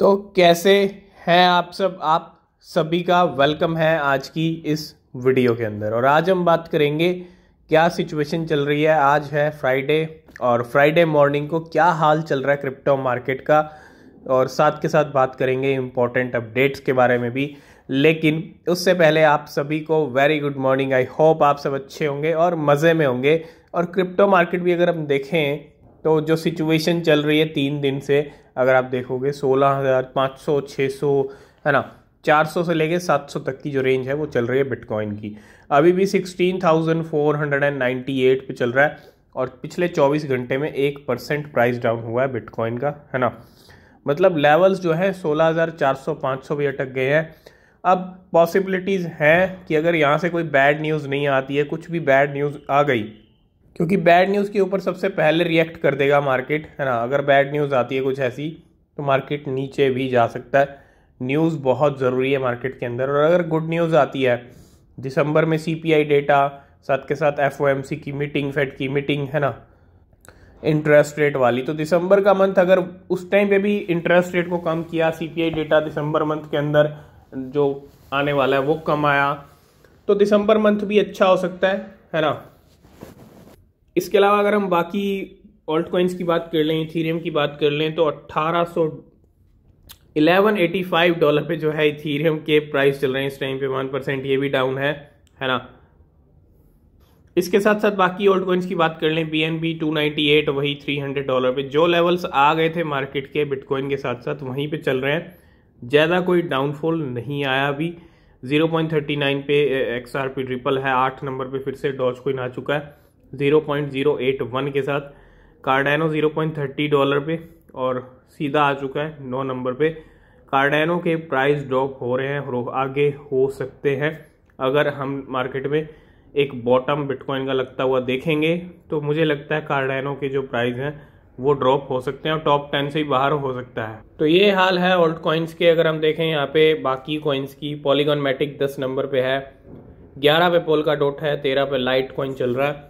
तो कैसे हैं आप सब आप सभी का वेलकम है आज की इस वीडियो के अंदर और आज हम बात करेंगे क्या सिचुएशन चल रही है आज है फ्राइडे और फ्राइडे मॉर्निंग को क्या हाल चल रहा है क्रिप्टो मार्केट का और साथ के साथ बात करेंगे इम्पोर्टेंट अपडेट्स के बारे में भी लेकिन उससे पहले आप सभी को very good morning I hope आप सब अच्छे होंगे और मज़े में होंगे और क्रिप्टो मार्केट भी अगर हम देखें तो जो सिचुएशन चल रही है तीन दिन से अगर आप देखोगे सोलह हज़ार पाँच सौ छः सौ है ना चार सौ से लेके सात सौ तक की जो रेंज है वो चल रही है बिटकॉइन की अभी भी sixteen thousand four hundred and ninety eight पर चल रहा है और पिछले चौबीस घंटे में एक परसेंट प्राइस डाउन हुआ है बिटकॉइन का है ना मतलब लेवल्स जो है सोलह हज़ार चार सौ पाँच सौ भी अटक गए हैं अब पॉसिबिलिटीज़ हैं कि अगर यहाँ से कोई बैड न्यूज़ नहीं आती है कुछ भी बैड न्यूज़ आ गई क्योंकि बैड न्यूज़ के ऊपर सबसे पहले रिएक्ट कर देगा मार्केट है ना अगर बैड न्यूज़ आती है कुछ ऐसी तो मार्केट नीचे भी जा सकता है न्यूज़ बहुत ज़रूरी है मार्केट के अंदर और अगर गुड न्यूज़ आती है दिसंबर में सीपीआई डेटा साथ के साथ एफओएमसी की मीटिंग फेड की मीटिंग है ना इंटरेस्ट रेट वाली तो दिसंबर का मंथ अगर उस टाइम पे भी इंटरेस्ट रेट को कम किया सीपीआई डेटा दिसंबर मंथ के अंदर जो आने वाला है वो कम आया तो दिसंबर मंथ भी अच्छा हो सकता है है ना इसके अलावा अगर हम बाकी ऑल्ट कॉइन्स की बात कर लें इथीरियम की बात कर लें तो 1885 डॉलर पे जो है इथीरियम के प्राइस चल रहे हैं इस टाइम पे वन परसेंट ये भी डाउन है है ना इसके साथ साथ बाकी ओल्ड कॉइन्स की बात कर लें B N B two ninety eight वही थ्री हंड्रेड डॉलर पे जो लेवल्स आ गए थे मार्केट के बिटकॉइन के साथ साथ वहीं पे चल रहे हैं ज़्यादा कोई डाउनफॉल नहीं आया अभी जीरो पॉइंट थर्टी नाइन पे एक्स आर पी ट्रिपल है आठ नंबर पे फिर से डॉज कोइन आ चुका है 0.081 के साथ कार्डानो 0.30 डॉलर पे और सीधा आ चुका है नौ नंबर पे कार्डानो के प्राइस ड्रॉप हो रहे हैं आगे हो सकते हैं अगर हम मार्केट में एक बॉटम बिटकॉइन का लगता हुआ देखेंगे तो मुझे लगता है कार्डानो के जो प्राइस हैं वो ड्रॉप हो सकते हैं और टॉप टेन से ही बाहर हो सकता है तो ये हाल है ओल्ड कॉइन्स के अगर हम देखें यहाँ पे बाकी कॉइन्स की पॉलीगॉन मैटिक दस नंबर पे है ग्यारह पे पोल का डोट है तेरह पे लाइट कॉइन चल रहा है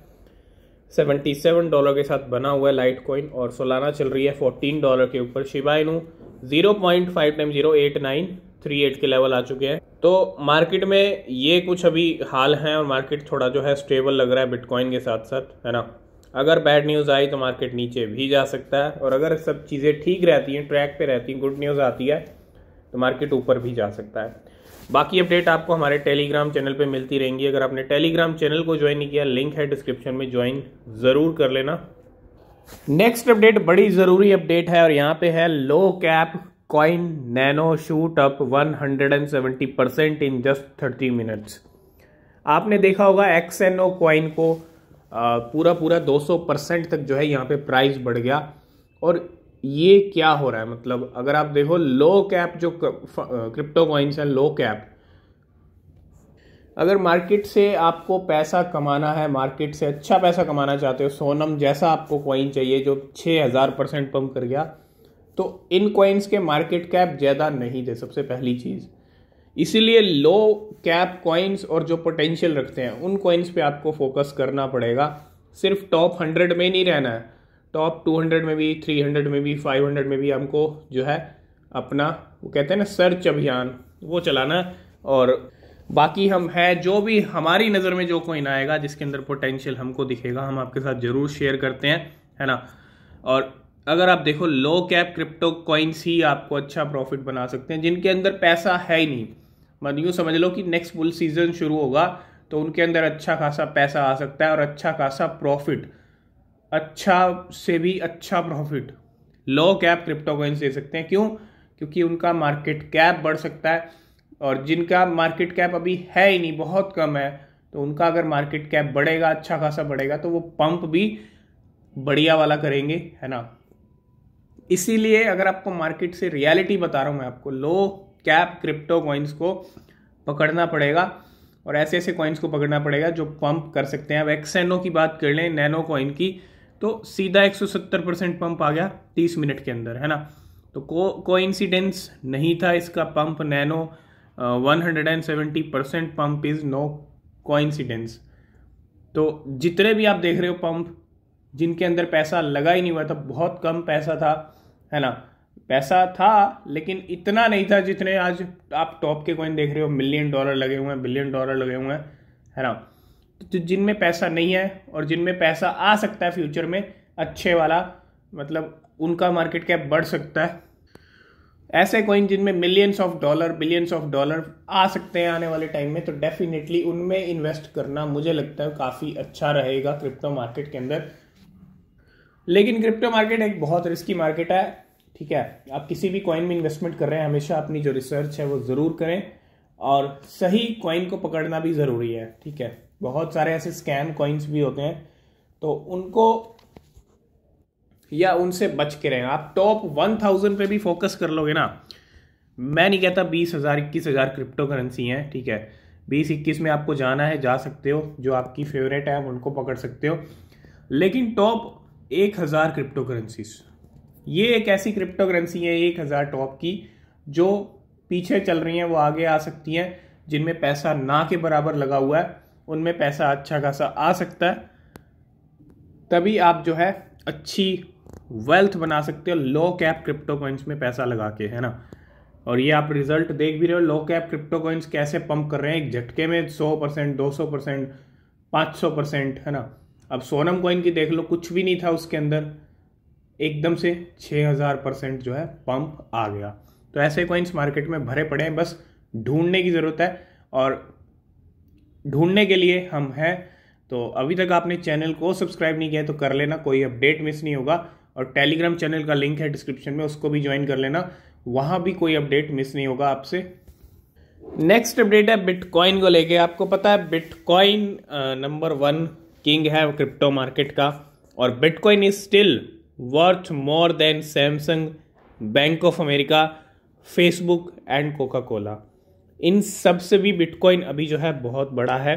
77 डॉलर के साथ बना हुआ है लाइट कॉइन और सोलाना चल रही है 14 डॉलर के ऊपर point 0.5 time zero eight nine three eight के लेवल आ चुके हैं तो मार्केट में ये कुछ अभी हाल हैं और मार्केट थोड़ा जो है स्टेबल लग रहा है बिटकॉइन के साथ साथ है ना अगर बैड न्यूज़ आई तो मार्केट नीचे भी जा सकता है और अगर सब चीज़ें ठीक रहती हैं ट्रैक पे रहती हैं गुड न्यूज़ आती है तो मार्केट ऊपर भी जा सकता है बाकी अपडेट आपको हमारे टेलीग्राम चैनल पे मिलती रहेंगी अगर आपने टेलीग्राम चैनल को ज्वाइन नहीं किया लिंक है डिस्क्रिप्शन में ज्वाइन ज़रूर कर लेना नेक्स्ट अपडेट बड़ी ज़रूरी अपडेट है और यहाँ पे है low cap coin Nano shoot up 170 percent in just 30 minutes आपने देखा होगा एक्स एन ओ कॉइन को पूरा पूरा 200 परसेंट तक जो है यहाँ पे प्राइस बढ़ गया और ये क्या हो रहा है मतलब अगर आप देखो लो कैप जो क्रिप्टो कॉइन्स हैं लो कैप अगर मार्केट से आपको पैसा कमाना है मार्केट से अच्छा पैसा कमाना चाहते हो सोनम जैसा आपको कॉइन चाहिए जो 6000 परसेंट पम्प कर गया तो इन कॉइन्स के मार्केट कैप ज़्यादा नहीं थे सबसे पहली चीज़ इसीलिए लो कैप कॉइन्स और जो पोटेंशियल रखते हैं उन कॉइन्स पे आपको फोकस करना पड़ेगा सिर्फ टॉप हंड्रेड में नहीं रहना है टॉप 200 में भी 300 में भी 500 में भी हमको जो है अपना वो कहते हैं ना सर्च अभियान वो चलाना और बाकी हम है जो भी हमारी नज़र में जो कोइन आएगा जिसके अंदर पोटेंशियल हमको दिखेगा हम आपके साथ ज़रूर शेयर करते हैं है ना और अगर आप देखो लो कैप क्रिप्टो कॉइन्स ही आपको अच्छा प्रॉफिट बना सकते हैं जिनके अंदर पैसा है ही नहीं मत मतलब यूँ समझ लो कि नेक्स्ट बुल सीज़न शुरू होगा तो उनके अंदर अच्छा खासा पैसा आ सकता है और अच्छा खासा प्रॉफिट अच्छा से भी अच्छा प्रॉफिट लो कैप क्रिप्टो दे सकते हैं क्यों क्योंकि उनका मार्केट कैप बढ़ सकता है और जिनका मार्केट कैप अभी है ही नहीं बहुत कम है तो उनका अगर मार्केट कैप बढ़ेगा अच्छा खासा बढ़ेगा तो वो पंप भी बढ़िया वाला करेंगे है ना इसीलिए अगर आपको मार्केट से रियलिटी बता रहा हूँ मैं आपको लो कैप क्रिप्टो कॉइन्स को पकड़ना पड़ेगा और ऐसे ऐसे कॉइन्स को पकड़ना पड़ेगा जो पंप कर सकते हैं अब एक्सएनओ की बात कर लें नैनो कॉइन की तो सीधा 170 परसेंट पंप आ गया 30 मिनट के अंदर है ना तो को कोइंसिडेंस नहीं था इसका pump Nano one hundred and seventy percent pump is no coincidence तो जितने भी आप देख रहे हो पंप जिनके अंदर पैसा लगा ही नहीं हुआ था बहुत कम पैसा था है ना पैसा था लेकिन इतना नहीं था जितने आज आप टॉप के कॉइन देख रहे हो मिलियन डॉलर लगे हुए हैं बिलियन डॉलर लगे हुए हैं है ना तो जिनमें पैसा नहीं है और जिनमें पैसा आ सकता है फ्यूचर में अच्छे वाला मतलब उनका मार्केट कैप बढ़ सकता है ऐसे कॉइन जिनमें millions of dollar billions of dollar आ सकते हैं आने वाले टाइम में तो डेफिनेटली उनमें इन्वेस्ट करना मुझे लगता है काफ़ी अच्छा रहेगा क्रिप्टो मार्केट के अंदर लेकिन क्रिप्टो मार्केट एक बहुत रिस्की मार्केट है ठीक है आप किसी भी कॉइन में इन्वेस्टमेंट कर रहे हैं हमेशा अपनी जो रिसर्च है वो ज़रूर करें और सही कॉइन को पकड़ना भी ज़रूरी है ठीक है बहुत सारे ऐसे स्कैम कॉइन्स भी होते हैं तो उनको या उनसे बच के रहें आप टॉप वन थाउजेंड पर भी फोकस कर लोगे ना मैं नहीं कहता बीस हज़ार इक्कीस हज़ार क्रिप्टो करेंसी हैं ठीक है बीस इक्कीस में आपको जाना है जा सकते हो जो आपकी फेवरेट है उनको पकड़ सकते हो लेकिन टॉप एक हज़ार क्रिप्टो करेंसी ये एक ऐसी क्रिप्टो करेंसी है एक हज़ार टॉप की जो पीछे चल रही हैं वो आगे आ सकती हैं जिनमें पैसा ना के बराबर लगा हुआ है उनमें पैसा अच्छा खासा आ सकता है तभी आप जो है अच्छी वेल्थ बना सकते हो लो कैप क्रिप्टो कॉइन्स में पैसा लगा के है ना और ये आप रिजल्ट देख भी रहे हो लो कैप क्रिप्टो कॉइन्स कैसे पंप कर रहे हैं एक झटके में सौ परसेंट दो सौ परसेंट पाँच सौ परसेंट है ना अब सोनम कॉइन की देख लो कुछ भी नहीं था उसके अंदर एकदम से छः हज़ार परसेंट जो है पंप आ गया तो ऐसे कॉइन्स मार्केट में भरे पड़े हैं बस ढूंढने की ज़रूरत है और ढूंढने के लिए हम हैं तो अभी तक आपने चैनल को सब्सक्राइब नहीं किया है तो कर लेना कोई अपडेट मिस नहीं होगा और टेलीग्राम चैनल का लिंक है डिस्क्रिप्शन में उसको भी ज्वाइन कर लेना वहाँ भी कोई अपडेट मिस नहीं होगा आपसे नेक्स्ट अपडेट है बिटकॉइन को लेके आपको पता है बिटकॉइन नंबर वन किंग है क्रिप्टो मार्केट का और bitcoin is still worth more than Samsung Bank of America Facebook and Coca Cola इन सब से भी बिटकॉइन अभी जो है बहुत बड़ा है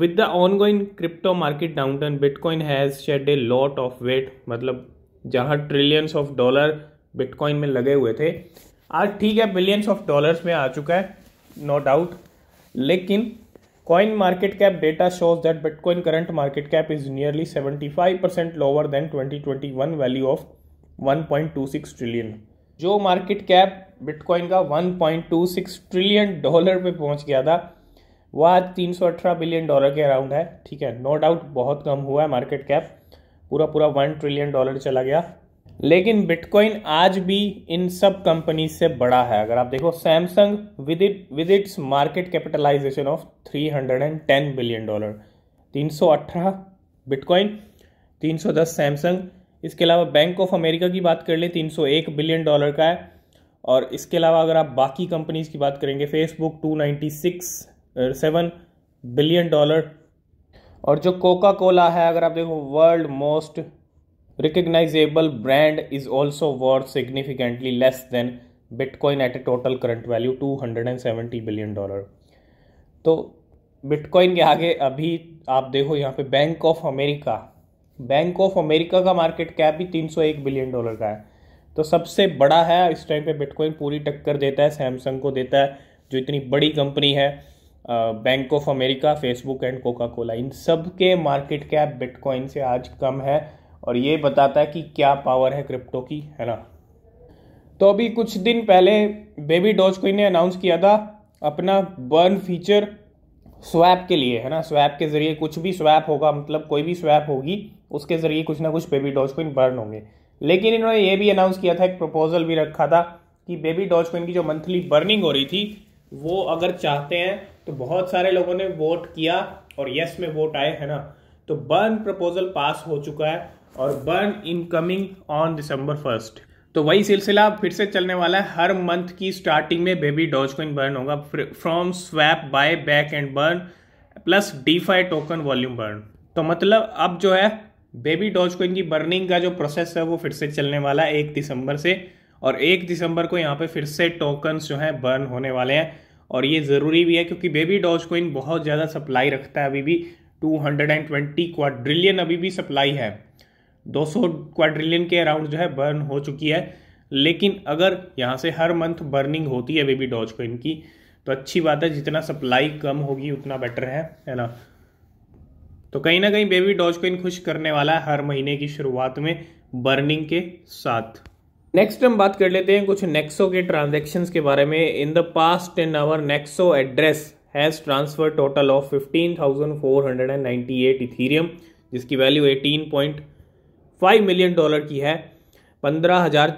with the ongoing crypto market downturn bitcoin has shed a lot of weight मतलब जहाँ ट्रिलियंस ऑफ डॉलर बिटकॉइन में लगे हुए थे आज ठीक है बिलियंस ऑफ डॉलर्स में आ चुका है नो डाउट लेकिन coin market cap data shows that bitcoin current market cap is nearly seventy five percent lower than twenty twenty one value of one point two six trillion जो market cap bitcoin का 1.26 trillion dollar पे पहुंच गया था वह आज 318 billion dollar के around है ठीक है नो no डाउट बहुत कम हुआ है मार्केट कैप पूरा पूरा वन ट्रिलियन डॉलर चला गया लेकिन बिटकॉइन आज भी इन सब कंपनी से बड़ा है अगर आप देखो Samsung with it with its market capitalisation of 310 billion dollar 318 bitcoin 310 Samsung इसके अलावा बैंक ऑफ अमेरिका की बात कर ले 301 बिलियन डॉलर का है और इसके अलावा अगर आप बाकी कंपनीज की बात करेंगे Facebook six seven billion dollar और जो कोका कोला है अगर आप देखो world most recognizable brand is also worth significantly less than bitcoin at a total current value 270 billion dollar तो बिटकॉइन के आगे अभी आप देखो यहाँ पे Bank of America Bank of America का मार्केट कैप भी 301 बिलियन डॉलर का है तो सबसे बड़ा है इस टाइम पे बिटकॉइन पूरी टक्कर देता है सैमसंग को देता है जो इतनी बड़ी कंपनी है Bank of America Facebook and Coca Cola इन सब के मार्केट कैप बिटकॉइन से आज कम है और ये बताता है कि क्या पावर है क्रिप्टो की है ना तो अभी कुछ दिन पहले बेबी डॉज कोइन ने अनाउंस किया था अपना बर्न फीचर स्वैप के लिए है ना स्वैप के ज़रिए कुछ भी स्वैप होगा मतलब कोई भी स्वैप होगी उसके ज़रिए कुछ ना कुछ बेबी डॉज कोइन बर्न होंगे लेकिन इन्होंने ये भी अनाउंस किया था एक प्रपोजल भी रखा था कि बेबी डॉज कोइन की जो मंथली बर्निंग हो रही थी वो अगर चाहते हैं तो बहुत सारे लोगों ने वोट किया और यस में वोट आए है ना तो बर्न प्रपोजल पास हो चुका है और burn incoming on December first तो वही सिलसिला फिर से चलने वाला है हर मंथ की स्टार्टिंग में बेबी डॉज कोइन बर्न होगा from swap buy back and burn plus D token volume burn तो मतलब अब जो है बेबी डॉज को इनकी बर्निंग का जो प्रोसेस है वो फिर से चलने वाला है एक दिसंबर से और एक दिसंबर को यहाँ पे फिर से टोकन्स जो हैं बर्न होने वाले हैं और ये ज़रूरी भी है क्योंकि बेबी डॉज कोइन बहुत ज़्यादा सप्लाई रखता है अभी भी 220 क्वाड्रिलियन अभी भी सप्लाई है 200 क्वाड्रिलियन के अराउंड जो है बर्न हो चुकी है लेकिन अगर यहाँ से हर मंथ बर्निंग होती है बेबी डॉज कोइन की तो अच्छी बात है जितना सप्लाई कम होगी उतना बेटर है है ना तो कहीं ना कहीं बेबी डॉज को इन खुश करने वाला है हर महीने की शुरुआत में बर्निंग के साथ नेक्स्ट हम बात कर लेते हैं कुछ नेक्सो के ट्रांजेक्शन के बारे में in the past ten hour Nexo address has transfer total of fifteen thousand four hundred and ninety eight Ethereum जिसकी value eighteen point five million dollar की है पंद्रह हज़ार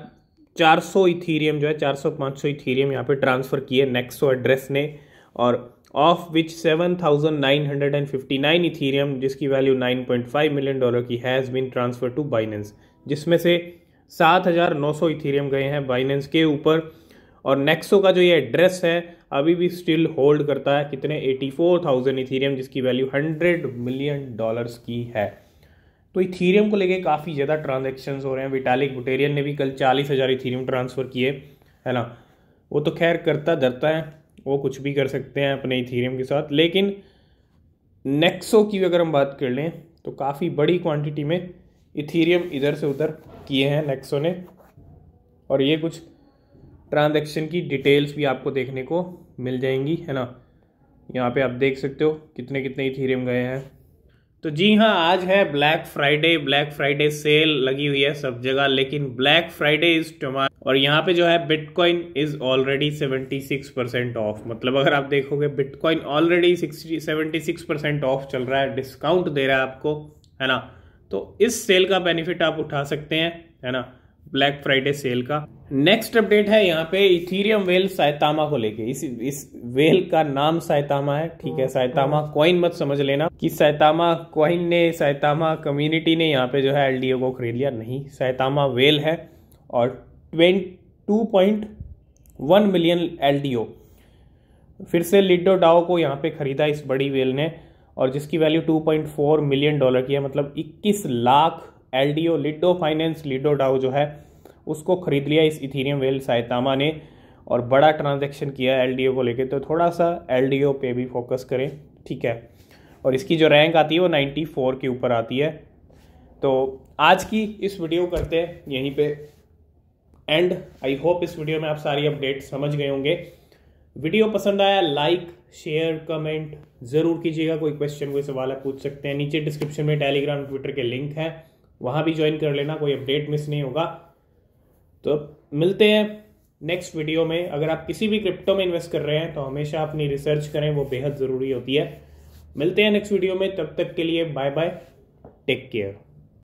चार सौ इथीरियम जो है चार सौ पाँच सौ इथीरियम यहाँ पे ट्रांसफ़र किए नेक्सो एड्रेस ने और of which seven thousand nine hundred and fifty nine Ethereum जिसकी value nine point five million dollar की has been transfer to Binance जिसमें से सात हजार नौ सौ इथीरियम गए हैं बाइनेंस के ऊपर और नेक्सो का जो ये एड्रेस है अभी भी स्टिल होल्ड करता है कितने एटी फोर थाउजेंड इथीरियम जिसकी वैल्यू हंड्रेड मिलियन डॉलर्स की है तो इथीरियम को लेके काफ़ी ज़्यादा ट्रांजेक्शन हो रहे हैं विटालिक बुटेरियन ने भी कल चालीस हज़ार इथीरियम ट्रांसफ़र किए है ना वो तो खैर करता धरता है वो कुछ भी कर सकते हैं अपने इथीरियम के साथ लेकिन नेक्सो की अगर हम बात कर लें तो काफ़ी बड़ी क्वांटिटी में इथीरियम इधर से उधर किए हैं नेक्सो ने और ये कुछ ट्रांजेक्शन की डिटेल्स भी आपको देखने को मिल जाएंगी है ना यहाँ पे आप देख सकते हो कितने कितने इथीरियम गए हैं तो जी हाँ आज है black Friday black Friday sale लगी हुई है सब जगह लेकिन ब्लैक फ्राइडे इज टुमारो और यहाँ पे जो है bitcoin is already 76 percent off मतलब अगर आप देखोगे bitcoin already seventy 76 percent off चल रहा है डिस्काउंट दे रहा है आपको है ना तो इस सेल का बेनिफिट आप उठा सकते हैं है ना ब्लैक फ्राइडे सेल का नेक्स्ट अपडेट है यहाँ पे इथीरियम वेल सायतामा को लेके इस इस वेल का नाम सायतामा है ठीक है सायतामा हाँ। कॉइन मत समझ लेना कि सायतामा कॉइन ने सायतामा कम्युनिटी ने यहाँ पे जो है एलडीओ को खरीद लिया नहीं सायतामा वेल है और two point one million LDO फिर से लिडो डाओ को यहाँ पे खरीदा इस बड़ी वेल ने और जिसकी value two point four million dollar की है मतलब इक्कीस लाख ओ लिडो फाइनेंस लिडो डाओ जो है उसको ख़रीद लिया इस इथीरियम वेल साइतामा ने और बड़ा ट्रांजेक्शन किया एल को लेकर तो थोड़ा सा एल पे भी फोकस करें ठीक है और इसकी जो रैंक आती है वो नाइन्टी के ऊपर आती है तो आज की इस वीडियो करते हैं यहीं पे एंड आई होप इस वीडियो में आप सारी अपडेट समझ गए होंगे वीडियो पसंद आया लाइक शेयर कमेंट ज़रूर कीजिएगा कोई क्वेश्चन कोई सवाल है पूछ सकते हैं नीचे डिस्क्रिप्शन में टेलीग्राम ट्विटर के लिंक है वहां भी ज्वाइन कर लेना कोई अपडेट मिस नहीं होगा तो अब मिलते हैं नेक्स्ट वीडियो में अगर आप किसी भी क्रिप्टो में इन्वेस्ट कर रहे हैं तो हमेशा अपनी रिसर्च करें वो बेहद ज़रूरी होती है मिलते हैं नेक्स्ट वीडियो में तब तक के लिए बाय बाय टेक केयर